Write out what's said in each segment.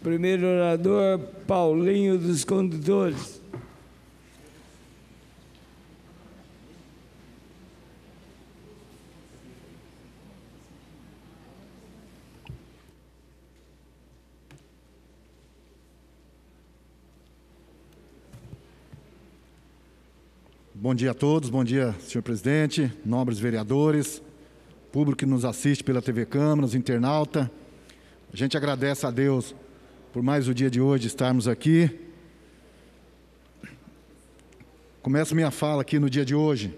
Primeiro orador, Paulinho dos Condutores. Bom dia a todos, bom dia, senhor presidente, nobres vereadores, público que nos assiste pela TV Câmara, os internauta. A gente agradece a Deus por mais o dia de hoje estarmos aqui. Começo minha fala aqui no dia de hoje,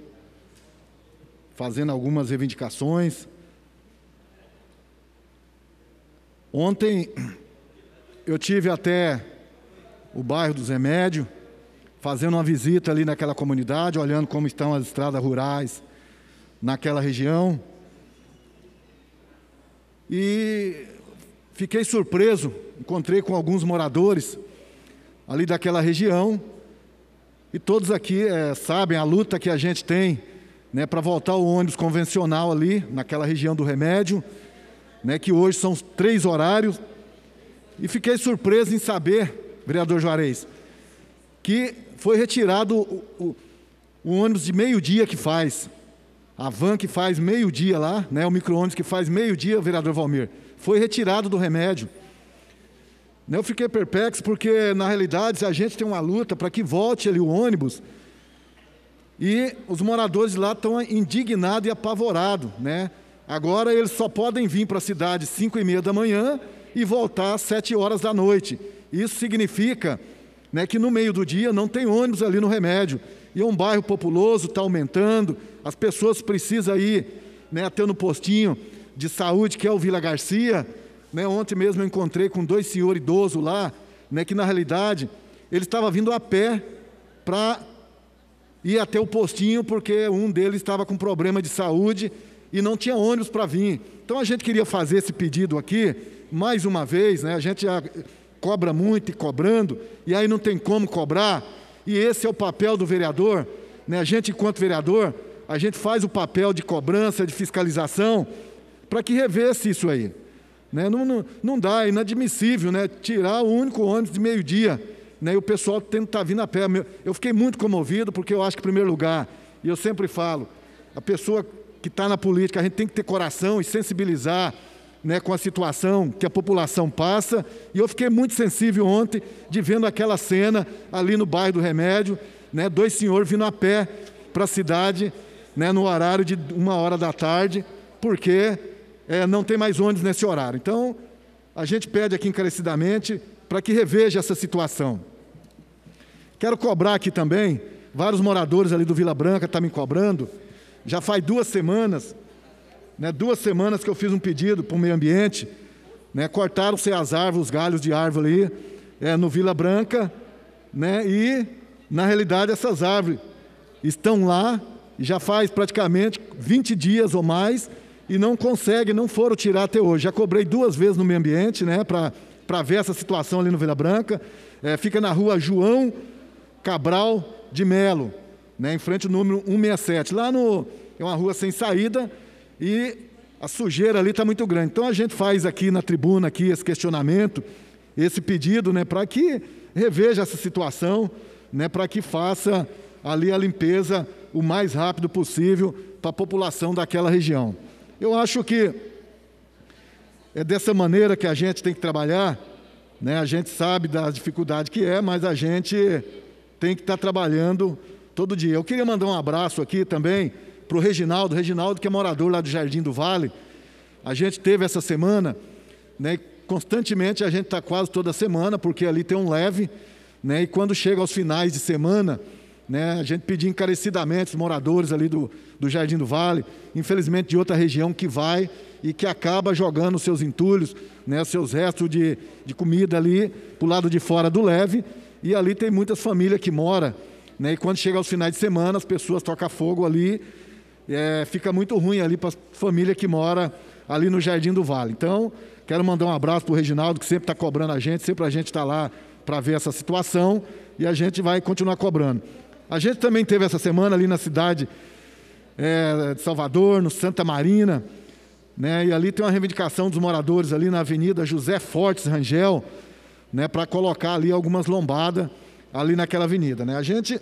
fazendo algumas reivindicações. Ontem eu tive até o bairro dos Remédios, fazendo uma visita ali naquela comunidade, olhando como estão as estradas rurais naquela região. E fiquei surpreso encontrei com alguns moradores ali daquela região, e todos aqui é, sabem a luta que a gente tem né, para voltar o ônibus convencional ali, naquela região do remédio, né, que hoje são três horários. E fiquei surpreso em saber, vereador Juarez, que foi retirado o, o, o ônibus de meio-dia que faz, a van que faz meio-dia lá, né, o micro-ônibus que faz meio-dia, vereador Valmir, foi retirado do remédio. Né, eu fiquei perplexo porque, na realidade, a gente tem uma luta para que volte ali o ônibus. E os moradores lá estão indignados e apavorados. Né? Agora eles só podem vir para a cidade às 5 e meia da manhã e voltar às 7 horas da noite. Isso significa né, que no meio do dia não tem ônibus ali no remédio. E é um bairro populoso, está aumentando, as pessoas precisam ir né, até no postinho de saúde, que é o Vila Garcia, né? Ontem mesmo eu encontrei com dois senhores idosos lá, né, que na realidade ele estava vindo a pé para ir até o postinho, porque um deles estava com problema de saúde e não tinha ônibus para vir. Então a gente queria fazer esse pedido aqui, mais uma vez, né? a gente já cobra muito e cobrando, e aí não tem como cobrar, e esse é o papel do vereador. Né? A gente, enquanto vereador, a gente faz o papel de cobrança, de fiscalização, para que revesse isso aí. Né? Não, não, não dá, é inadmissível né? tirar o único ônibus de meio-dia né? e o pessoal tendo estar tá vindo a pé. Eu fiquei muito comovido porque eu acho que, em primeiro lugar, e eu sempre falo, a pessoa que está na política, a gente tem que ter coração e sensibilizar né, com a situação que a população passa. E eu fiquei muito sensível ontem de vendo aquela cena ali no bairro do Remédio, né, dois senhores vindo a pé para a cidade né, no horário de uma hora da tarde, porque é, não tem mais ônibus nesse horário. Então, a gente pede aqui encarecidamente para que reveja essa situação. Quero cobrar aqui também, vários moradores ali do Vila Branca estão tá me cobrando. Já faz duas semanas, né, duas semanas que eu fiz um pedido para o meio ambiente, né, cortaram-se as árvores, os galhos de árvore ali é, no Vila Branca, né, e na realidade essas árvores estão lá, já faz praticamente 20 dias ou mais, e não consegue, não foram tirar até hoje. Já cobrei duas vezes no meio ambiente, né, para ver essa situação ali no Vila Branca. É, fica na rua João Cabral de Melo, né, em frente ao número 167. Lá no, é uma rua sem saída e a sujeira ali está muito grande. Então a gente faz aqui na tribuna aqui esse questionamento, esse pedido, né, para que reveja essa situação, né, para que faça ali a limpeza o mais rápido possível para a população daquela região. Eu acho que é dessa maneira que a gente tem que trabalhar. Né? A gente sabe da dificuldade que é, mas a gente tem que estar tá trabalhando todo dia. Eu queria mandar um abraço aqui também para o Reginaldo, Reginaldo que é morador lá do Jardim do Vale. A gente teve essa semana, né? constantemente a gente está quase toda semana, porque ali tem um leve, né? e quando chega aos finais de semana, né? a gente pedia encarecidamente os moradores ali do, do Jardim do Vale, infelizmente de outra região que vai e que acaba jogando seus entulhos, né, seus restos de, de comida ali para o lado de fora do leve. E ali tem muitas famílias que moram. Né, e quando chega aos finais de semana, as pessoas tocam fogo ali. É, fica muito ruim ali para a família que mora ali no Jardim do Vale. Então, quero mandar um abraço para o Reginaldo, que sempre está cobrando a gente, sempre a gente está lá para ver essa situação e a gente vai continuar cobrando. A gente também teve essa semana ali na cidade é, de Salvador, no Santa Marina. Né? E ali tem uma reivindicação dos moradores ali na Avenida José Fortes Rangel, né? para colocar ali algumas lombadas ali naquela avenida. Né? A gente,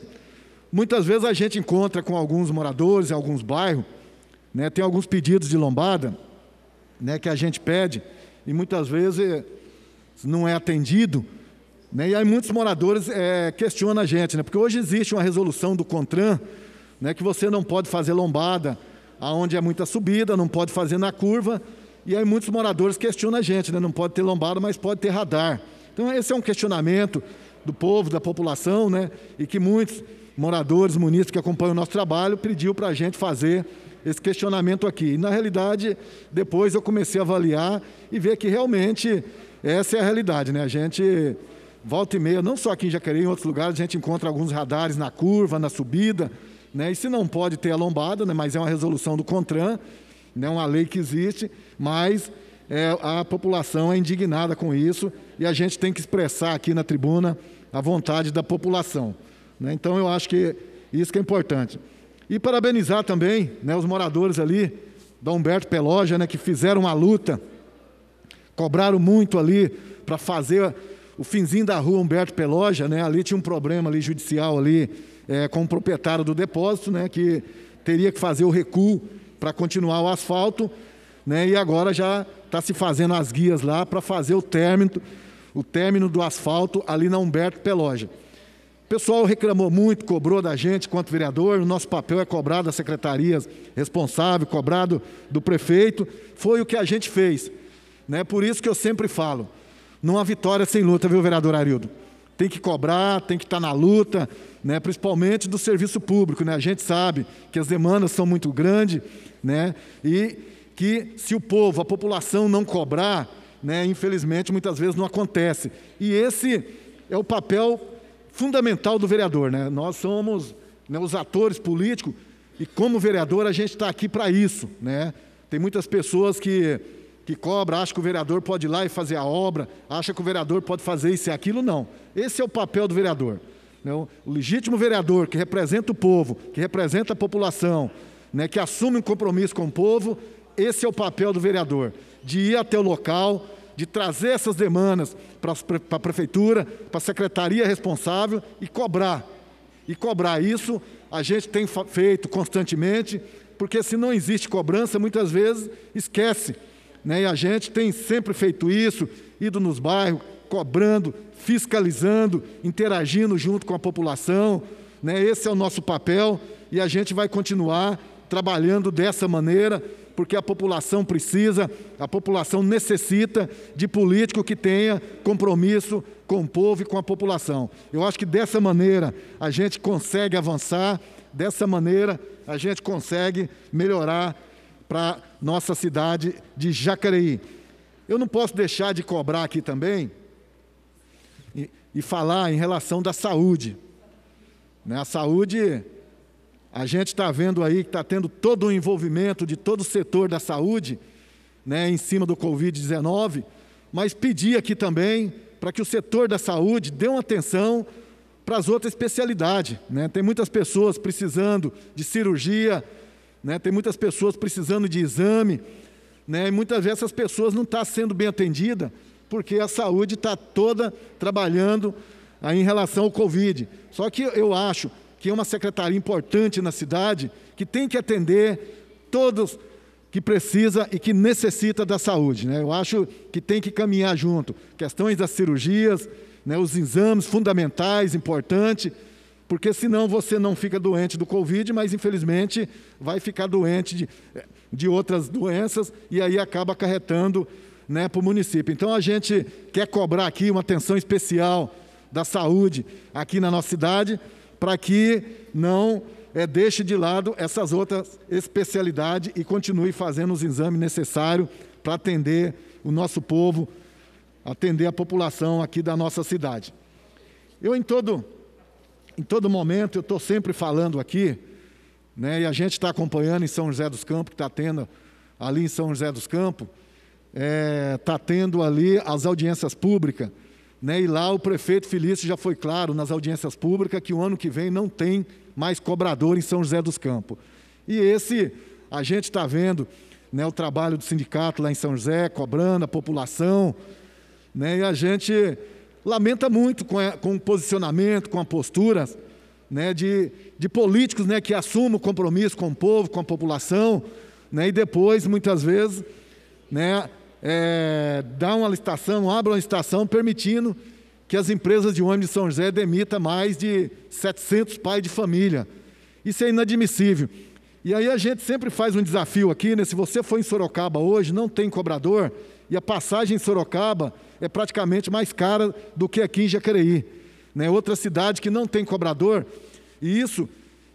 muitas vezes a gente encontra com alguns moradores em alguns bairros, né? tem alguns pedidos de lombada né? que a gente pede e muitas vezes não é atendido. Né? E aí muitos moradores é, questionam a gente, né? porque hoje existe uma resolução do CONTRAN né? que você não pode fazer lombada aonde é muita subida, não pode fazer na curva. E aí muitos moradores questionam a gente, né? não pode ter lombada, mas pode ter radar. Então esse é um questionamento do povo, da população, né? e que muitos moradores, munícipes que acompanham o nosso trabalho pediu para a gente fazer esse questionamento aqui. E, na realidade, depois eu comecei a avaliar e ver que realmente essa é a realidade. Né? A gente volta e meia, não só aqui em Jacareí, em outros lugares, a gente encontra alguns radares na curva, na subida, né? E se não pode ter a lombada, né? mas é uma resolução do CONTRAN, né? uma lei que existe, mas é, a população é indignada com isso e a gente tem que expressar aqui na tribuna a vontade da população. Né? Então eu acho que isso que é importante. E parabenizar também né, os moradores ali da Humberto Peloja, né, que fizeram uma luta, cobraram muito ali para fazer o finzinho da rua Humberto Peloja, né? Ali tinha um problema ali judicial ali é, com o proprietário do depósito, né, que teria que fazer o recuo para continuar o asfalto, né, e agora já está se fazendo as guias lá para fazer o término, o término do asfalto ali na Humberto Peloja. O pessoal reclamou muito, cobrou da gente quanto vereador, o nosso papel é cobrar das secretarias, responsável, cobrado do prefeito, foi o que a gente fez. Né? Por isso que eu sempre falo, não há vitória sem luta, viu, vereador Arildo? tem que cobrar, tem que estar tá na luta, né, principalmente do serviço público. Né? A gente sabe que as demandas são muito grandes né, e que se o povo, a população não cobrar, né, infelizmente muitas vezes não acontece. E esse é o papel fundamental do vereador. Né? Nós somos né, os atores políticos e, como vereador, a gente está aqui para isso. Né? Tem muitas pessoas que que cobra, acha que o vereador pode ir lá e fazer a obra, acha que o vereador pode fazer isso e aquilo, não. Esse é o papel do vereador. Não? Né? O legítimo vereador que representa o povo, que representa a população, né, que assume um compromisso com o povo, esse é o papel do vereador, de ir até o local, de trazer essas demandas para a prefeitura, para a secretaria responsável e cobrar. E cobrar isso a gente tem feito constantemente, porque se não existe cobrança, muitas vezes esquece né? E a gente tem sempre feito isso, ido nos bairros, cobrando, fiscalizando, interagindo junto com a população. Né? Esse é o nosso papel e a gente vai continuar trabalhando dessa maneira, porque a população precisa, a população necessita de político que tenha compromisso com o povo e com a população. Eu acho que dessa maneira a gente consegue avançar, dessa maneira a gente consegue melhorar para nossa cidade de Jacareí. Eu não posso deixar de cobrar aqui também e, e falar em relação da saúde. Né? A saúde, a gente está vendo aí que está tendo todo o envolvimento de todo o setor da saúde né, em cima do Covid-19, mas pedir aqui também para que o setor da saúde dê uma atenção para as outras especialidades. Né? Tem muitas pessoas precisando de cirurgia, né? Tem muitas pessoas precisando de exame, né? e muitas vezes essas pessoas não estão tá sendo bem atendidas, porque a saúde está toda trabalhando aí ah, em relação ao Covid. Só que eu acho que é uma secretaria importante na cidade que tem que atender todos que precisa e que necessita da saúde. Né? Eu acho que tem que caminhar junto. Questões das cirurgias, né, os exames fundamentais, importantes porque senão você não fica doente do Covid, mas infelizmente vai ficar doente de, eh, de outras doenças e aí acaba acarretando né, para o município. Então a gente quer cobrar aqui uma atenção especial da saúde aqui na nossa cidade para que não é, deixe de lado essas outras especialidades e continue fazendo os exames necessários para atender o nosso povo, atender a população aqui da nossa cidade. Eu em todo em todo momento, eu estou sempre falando aqui, né, e a gente está acompanhando em São José dos Campos, que está tendo ali em São José dos Campos, está é, tá tendo ali as audiências públicas. Né, e lá o prefeito Felício já foi claro nas audiências públicas que o ano que vem não tem mais cobrador em São José dos Campos. E esse, a gente está vendo né, o trabalho do sindicato lá em São José, cobrando a população, né, e a gente lamenta muito com, a, com o posicionamento, com a postura né, de, de políticos né, que assumem o compromisso com o povo, com a população, né, e depois, muitas vezes, né, é, dá uma licitação, abre uma licitação permitindo que as empresas de ônibus de São José demitam mais de 700 pais de família. Isso é inadmissível. E aí a gente sempre faz um desafio aqui, né? Se você for em Sorocaba hoje, não tem cobrador, e a passagem em Sorocaba é praticamente mais cara do que aqui em Jacareí. Né? Outra cidade que não tem cobrador, e isso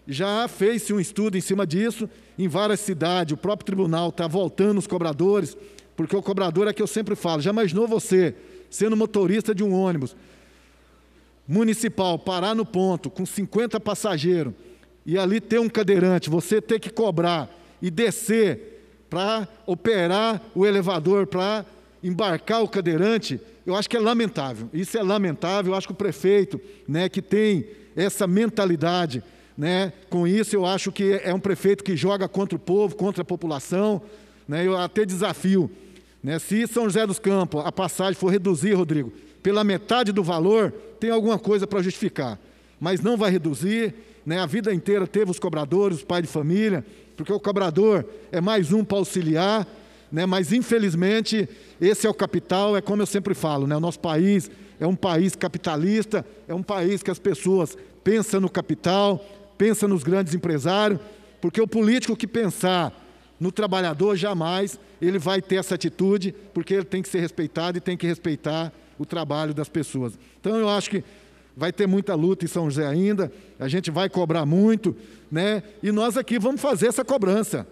já fez-se um estudo em cima disso em várias cidades. O próprio tribunal está voltando os cobradores, porque o cobrador é que eu sempre falo. Já imaginou você, sendo motorista de um ônibus municipal, parar no ponto com 50 passageiros e ali ter um cadeirante, você ter que cobrar e descer para operar o elevador, para embarcar o cadeirante, eu acho que é lamentável. Isso é lamentável. Eu acho que o prefeito, né, que tem essa mentalidade, né, com isso eu acho que é um prefeito que joga contra o povo, contra a população, né, eu até desafio, né, se São José dos Campos a passagem for reduzir, Rodrigo, pela metade do valor, tem alguma coisa para justificar, mas não vai reduzir, né? A vida inteira teve os cobradores, os pais de família, porque o cobrador é mais um para auxiliar, né? mas infelizmente esse é o capital, é como eu sempre falo, né? o nosso país é um país capitalista, é um país que as pessoas pensam no capital, pensam nos grandes empresários, porque o político que pensar no trabalhador jamais ele vai ter essa atitude, porque ele tem que ser respeitado e tem que respeitar o trabalho das pessoas. Então eu acho que vai ter muita luta em São José ainda, a gente vai cobrar muito, né? E nós aqui vamos fazer essa cobrança.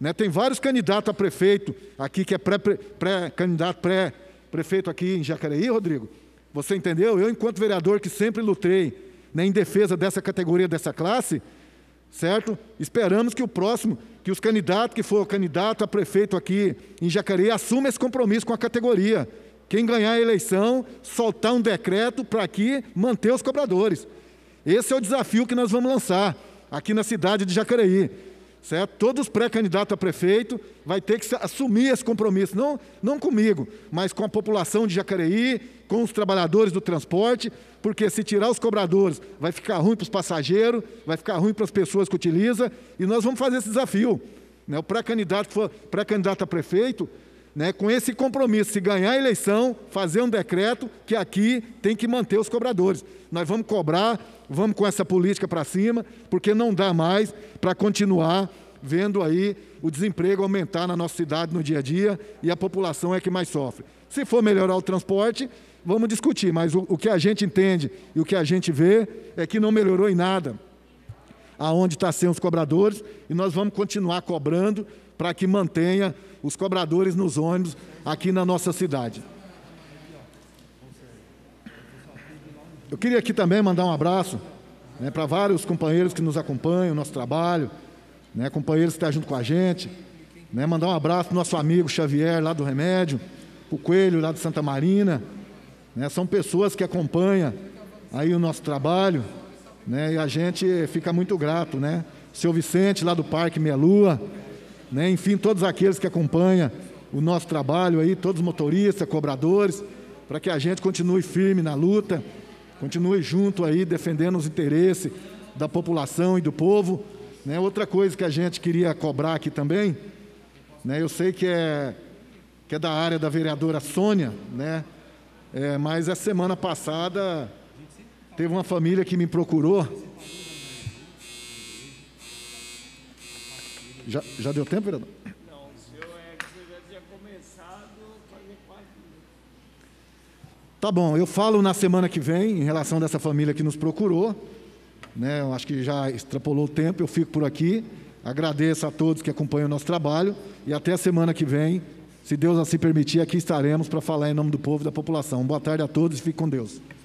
Né? Tem vários candidatos a prefeito aqui, que é pré-candidato, pré, pré-prefeito aqui em Jacareí, Rodrigo. Você entendeu? Eu, enquanto vereador que sempre lutei né, em defesa dessa categoria, dessa classe, certo? Esperamos que o próximo, que os candidatos que for candidato a prefeito aqui em Jacareí, assuma esse compromisso com a categoria quem ganhar a eleição, soltar um decreto para aqui manter os cobradores. Esse é o desafio que nós vamos lançar aqui na cidade de Jacareí. Certo? Todos os pré-candidatos a prefeito vai ter que assumir esse compromisso, não, não comigo, mas com a população de Jacareí, com os trabalhadores do transporte, porque se tirar os cobradores, vai ficar ruim para os passageiros, vai ficar ruim para as pessoas que utilizam, e nós vamos fazer esse desafio. Né? O pré-candidato pré a prefeito né, com esse compromisso, se ganhar a eleição, fazer um decreto que aqui tem que manter os cobradores. Nós vamos cobrar, vamos com essa política para cima, porque não dá mais para continuar vendo aí o desemprego aumentar na nossa cidade no dia a dia e a população é que mais sofre. Se for melhorar o transporte, vamos discutir, mas o, o que a gente entende e o que a gente vê é que não melhorou em nada aonde está sendo os cobradores e nós vamos continuar cobrando para que mantenha os cobradores nos ônibus aqui na nossa cidade. Eu queria aqui também mandar um abraço né, para vários companheiros que nos acompanham, nosso trabalho, né, companheiros que estão tá junto com a gente. Né, mandar um abraço para nosso amigo Xavier, lá do Remédio, para o Coelho, lá de Santa Marina. Né, são pessoas que acompanham aí o nosso trabalho né, e a gente fica muito grato. Né? Seu Vicente, lá do Parque Melua, né? enfim, todos aqueles que acompanham o nosso trabalho aí, todos os motoristas, cobradores, para que a gente continue firme na luta, continue junto aí, defendendo os interesses da população e do povo. Né? Outra coisa que a gente queria cobrar aqui também, né? eu sei que é, que é da área da vereadora Sônia, né? É, mas a semana passada teve uma família que me procurou Já, já deu tempo, vereador? Não, o senhor é que você já tinha começado fazer quase. Tá bom, eu falo na semana que vem em relação dessa família que nos procurou. Né, eu acho que já extrapolou o tempo, eu fico por aqui. Agradeço a todos que acompanham o nosso trabalho e até a semana que vem, se Deus assim permitir, aqui estaremos para falar em nome do povo e da população. Boa tarde a todos e fique com Deus.